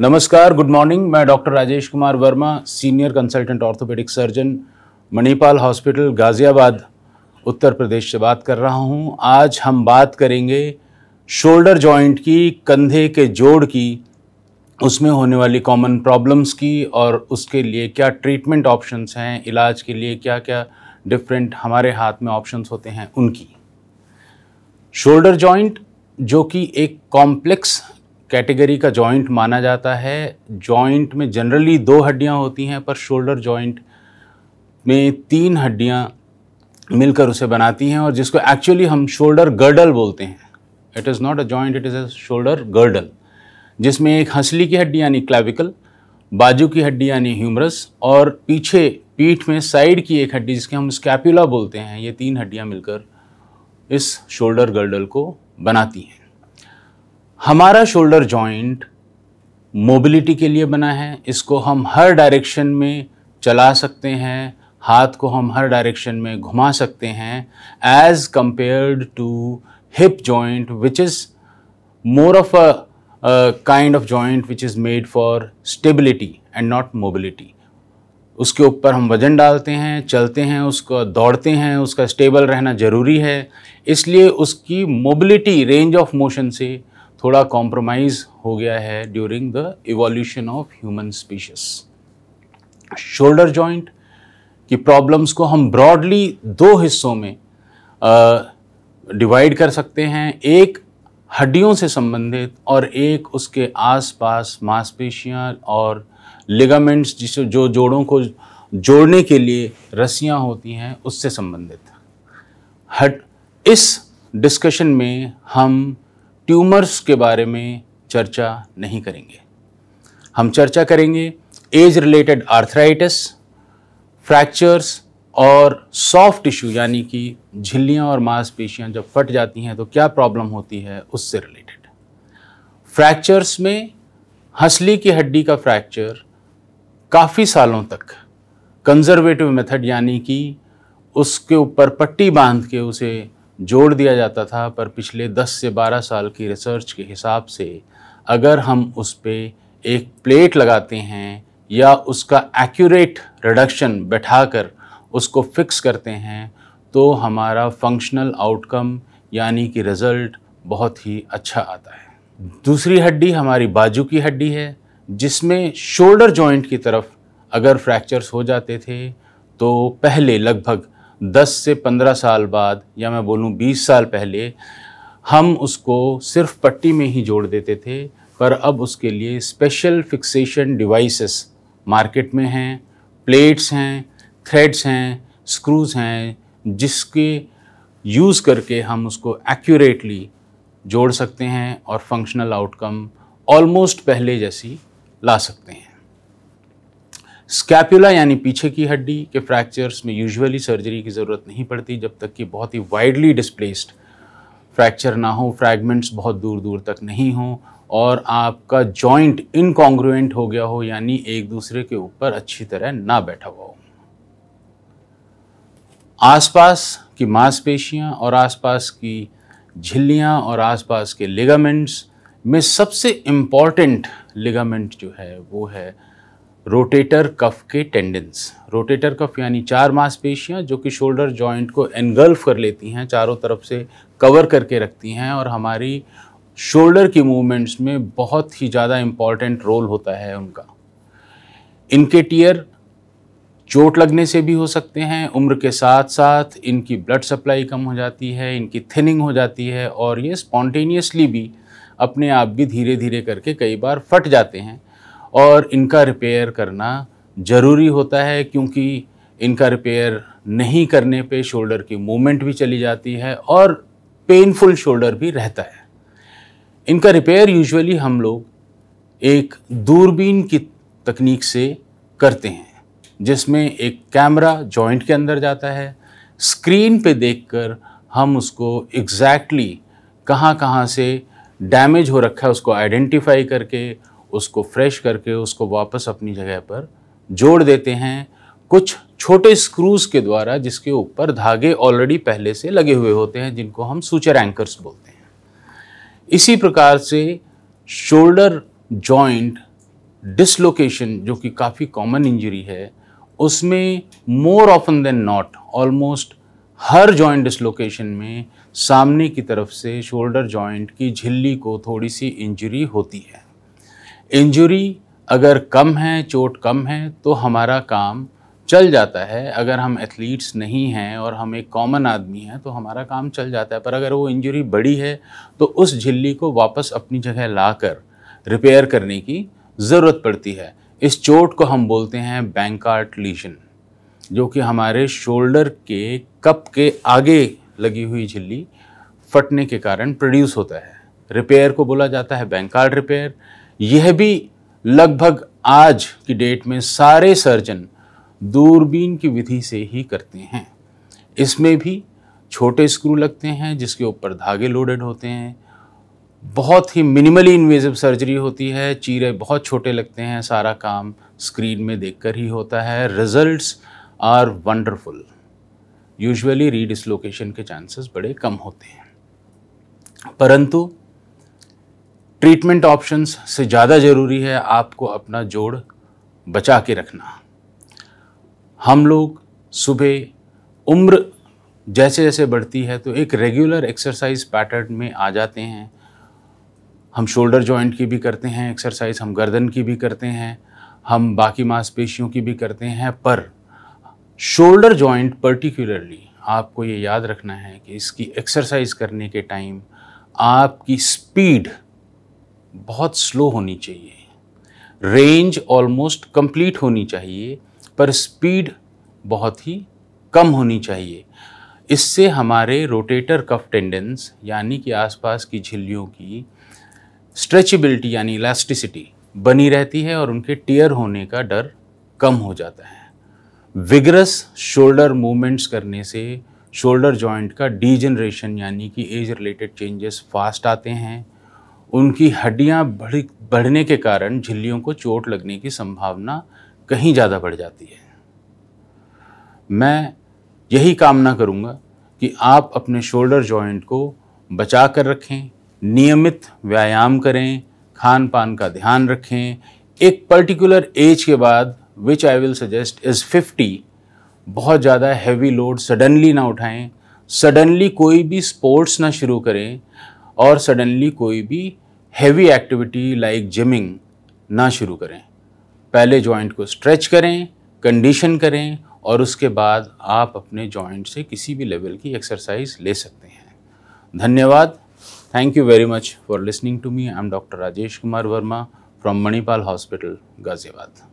नमस्कार good morning मैं doctor Rajesh Kumar Verma senior consultant orthopaedic surgeon Manipal hospital Ghaziabad Uttar Pradesh से बात कर रहा हूं आज हम बात करेंगे शोल्डर जॉइंट की कंधे के जोड़ की उसमें होने वाली कॉमन प्रॉब्लम्स की और उसके लिए क्या ट्रीटमेंट ऑप्शंस हैं इलाज के लिए क्या क्या डिफरेंट हमारे हाथ में ऑप्शंस होते हैं उनकी शोल्डर जॉइंट जो कि एक कॉम्प्लेक्स कैटेगरी का जॉइंट माना जाता है जॉइंट में जनरली दो हड्डियां होती हैं पर शोल्डर जॉइंट में तीन हड्डियां मिलकर उसे बनाती हैं और जिसको एक्चुअली हम शोल्डर गर्डल बोलते हैं it is not a joint it is a shoulder girdle जिसमें एक हंसली की हड्डी यानी क्लाविकल बाजू की हड्डी यानी ह्यूमरस और पीछे पीठ में साइड की एक हड्डी जिसके हम स्कैपुला बोलते हैं ये तीन हड्डियाँ मिलकर इस शोल्डर गर्डल को बनाती हैं हमारा शोल्डर जॉइंट मोबिलिटी के लिए बना है इसको हम हर डायरेक्शन में चला सकते हैं हाथ को हम हर डायरेक्शन में घुमा सकते हैं as compared to hip joint which is more of a kind of joint which is made for stability and not mobility उसके ऊपर हम वजन डालते हैं चलते हैं उसको दौड़ते हैं उसका स्टेबल रहना ज़रूरी है इसलिए उसकी मोबिलिटी रेंज ऑफ मोशन से थोड़ा कॉम्प्रोमाइज़ हो गया है during the evolution of human species shoulder joint की प्रॉब्लम्स को हम ब्रॉडली दो हिस्सों में डिवाइड कर सकते हैं एक हड्डियों से संबंधित और एक उसके आसपास मांसपेशियां और लिगामेंट्स जिसे जो जोड़ों को जोड़ने के लिए रस्सियां होती हैं उससे संबंधित हट इस डिस्कशन में हम ट्यूमर्स के बारे में चर्चा नहीं करेंगे हम चर्चा करेंगे एज रिलेटेड आर्थराइटिस फ्रैक्चर्स और सॉफ्ट टिश्यू यानी कि झिल्लियाँ और मांसपेशियाँ जब फट जाती हैं तो क्या प्रॉब्लम होती है उससे रिलेटेड फ्रैक्चर्स में हंसली की हड्डी का फ्रैक्चर काफ़ी सालों तक कंजर्वेटिव मेथड यानी कि उसके ऊपर पट्टी बांध के उसे जोड़ दिया जाता था पर पिछले 10 से 12 साल की रिसर्च के हिसाब से अगर हम उस पर एक प्लेट लगाते हैं या उसका एक्यूरेट रिडक्शन बैठाकर उसको फिक्स करते हैं तो हमारा फंक्शनल आउटकम यानी कि रिज़ल्ट बहुत ही अच्छा आता है दूसरी हड्डी हमारी बाजू की हड्डी है जिसमें शोल्डर जॉइंट की तरफ अगर फ्रैक्चर्स हो जाते थे तो पहले लगभग 10 से 15 साल बाद या मैं बोलूं 20 साल पहले हम उसको सिर्फ पट्टी में ही जोड़ देते थे पर अब उसके लिए स्पेशल फिक्सेशन डिवाइसेस मार्केट में हैं प्लेट्स हैं थ्रेड्स हैं स्क्रूज़ हैं जिसके यूज़ करके हम उसको एक्यूरेटली जोड़ सकते हैं और फंक्शनल आउटकम ऑलमोस्ट पहले जैसी ला सकते हैं स्कैप्यूला यानी पीछे की हड्डी के फ्रैक्चर्स में यूजुअली सर्जरी की ज़रूरत नहीं पड़ती जब तक कि बहुत ही वाइडली डिस्प्लेस्ड फ्रैक्चर ना हो फ्रैगमेंट्स बहुत दूर दूर तक नहीं हों और आपका जॉइंट इनकॉन्ग्रुएंट हो गया हो यानी एक दूसरे के ऊपर अच्छी तरह ना बैठा हुआ हो आसपास की मांसपेशियां और आसपास की झिल्लियां और आसपास के लिगामेंट्स में सबसे इम्पॉर्टेंट लिगामेंट जो है वो है रोटेटर कफ के टेंडेंस रोटेटर कफ यानी चार मांसपेशियां जो कि शोल्डर जॉइंट को एनगल्फ कर लेती हैं चारों तरफ से कवर करके रखती हैं और हमारी शोल्डर की मूवमेंट्स में बहुत ही ज़्यादा इम्पॉर्टेंट रोल होता है उनका इनके टीयर चोट लगने से भी हो सकते हैं उम्र के साथ साथ इनकी ब्लड सप्लाई कम हो जाती है इनकी थिनिंग हो जाती है और ये स्पॉन्टेनियसली भी अपने आप भी धीरे धीरे करके कई बार फट जाते हैं और इनका रिपेयर करना ज़रूरी होता है क्योंकि इनका रिपेयर नहीं करने पे शोल्डर की मूवमेंट भी चली जाती है और पेनफुल शोल्डर भी रहता है इनका रिपेयर यूजुअली हम लोग एक दूरबीन की तकनीक से करते हैं जिसमें एक कैमरा जॉइंट के अंदर जाता है स्क्रीन पे देखकर हम उसको एग्जैक्टली exactly कहाँ कहाँ से डैमेज हो रखा है उसको आइडेंटिफाई करके उसको फ्रेश करके उसको वापस अपनी जगह पर जोड़ देते हैं कुछ छोटे स्क्रूज के द्वारा जिसके ऊपर धागे ऑलरेडी पहले से लगे हुए होते हैं जिनको हम सूचर एंकर्स बोलते हैं इसी प्रकार से शोल्डर जॉइंट डिसलोकेशन जो कि काफ़ी कॉमन इंजरी है उसमें more often than not almost हर जॉइंट डिसलोकेशन में सामने की तरफ से शोल्डर जॉइंट की झिल्ली को थोड़ी सी इंजरी होती है इंजरी अगर कम है चोट कम है तो हमारा काम चल जाता है अगर हम एथलीट्स नहीं हैं और हम एक कॉमन आदमी हैं तो हमारा काम चल जाता है पर अगर वो इंजरी बड़ी है तो उस झिल्ली को वापस अपनी जगह लाकर रिपेयर करने की ज़रूरत पड़ती है इस चोट को हम बोलते हैं बैंकार्ट लीजन जो कि हमारे शोल्डर के कप के आगे लगी हुई झिल्ली फटने के कारण प्रोड्यूस होता है रिपेयर को बोला जाता है बैंकार्ड रिपेयर यह भी लगभग आज की डेट में सारे सर्जन दूरबीन की विधि से ही करते हैं इसमें भी छोटे स्क्रू लगते हैं जिसके ऊपर धागे लोडेड होते हैं बहुत ही मिनिमली इन्वेजिव सर्जरी होती है चीरे बहुत छोटे लगते हैं सारा काम स्क्रीन में देखकर ही होता है results are wonderful usually redislocation के चांसेस बड़े कम होते हैं परंतु ट्रीटमेंट ऑप्शंस से ज़्यादा ज़रूरी है आपको अपना जोड़ बचा के रखना हम लोग सुबह उम्र जैसे जैसे बढ़ती है तो एक रेगुलर एक्सरसाइज पैटर्न में आ जाते हैं हम शोल्डर जॉइंट की भी करते हैं एक्सरसाइज हम गर्दन की भी करते हैं हम बाकी मांसपेशियों की भी करते हैं पर शोल्डर जॉइंट पर्टिकुलरली आपको ये याद रखना है कि इसकी एक्सरसाइज करने के टाइम आपकी स्पीड बहुत स्लो होनी चाहिए रेंज ऑलमोस्ट कंप्लीट होनी चाहिए पर स्पीड बहुत ही कम होनी चाहिए इससे हमारे रोटेटर कफ टेंडेंस यानी कि आसपास की झिल्लियों की स्ट्रेचबिलिटी यानी इलास्टिसिटी बनी रहती है और उनके टेयर होने का डर कम हो जाता है विगरस शोल्डर मूवमेंट्स करने से शोल्डर जॉइंट का डीजनरेशन यानी कि एज रिलेटेड चेंजेस फास्ट आते हैं उनकी हड्डियाँ बढ़ बढ़ने के कारण झिल्लियों को चोट लगने की संभावना कहीं ज़्यादा बढ़ जाती है मैं यही कामना करूँगा कि आप अपने शोल्डर जॉइंट को बचा कर रखें नियमित व्यायाम करें खान पान का ध्यान रखें एक पर्टिकुलर एज के बाद which I will suggest is fifty बहुत ज़्यादा हैवी लोड सडनली ना उठाएं सडनली कोई भी स्पोर्ट्स ना शुरू करें और सडनली कोई भी हैवी एक्टिविटी लाइक जिमिंग ना शुरू करें पहले जॉइंट को स्ट्रेच करें कंडीशन करें और उसके बाद आप अपने जॉइंट से किसी भी लेवल की एक्सरसाइज ले सकते हैं धन्यवाद thank you very much for listening to me I am doctor Rajesh Kumar Verma from Manipal hospital Ghaziabad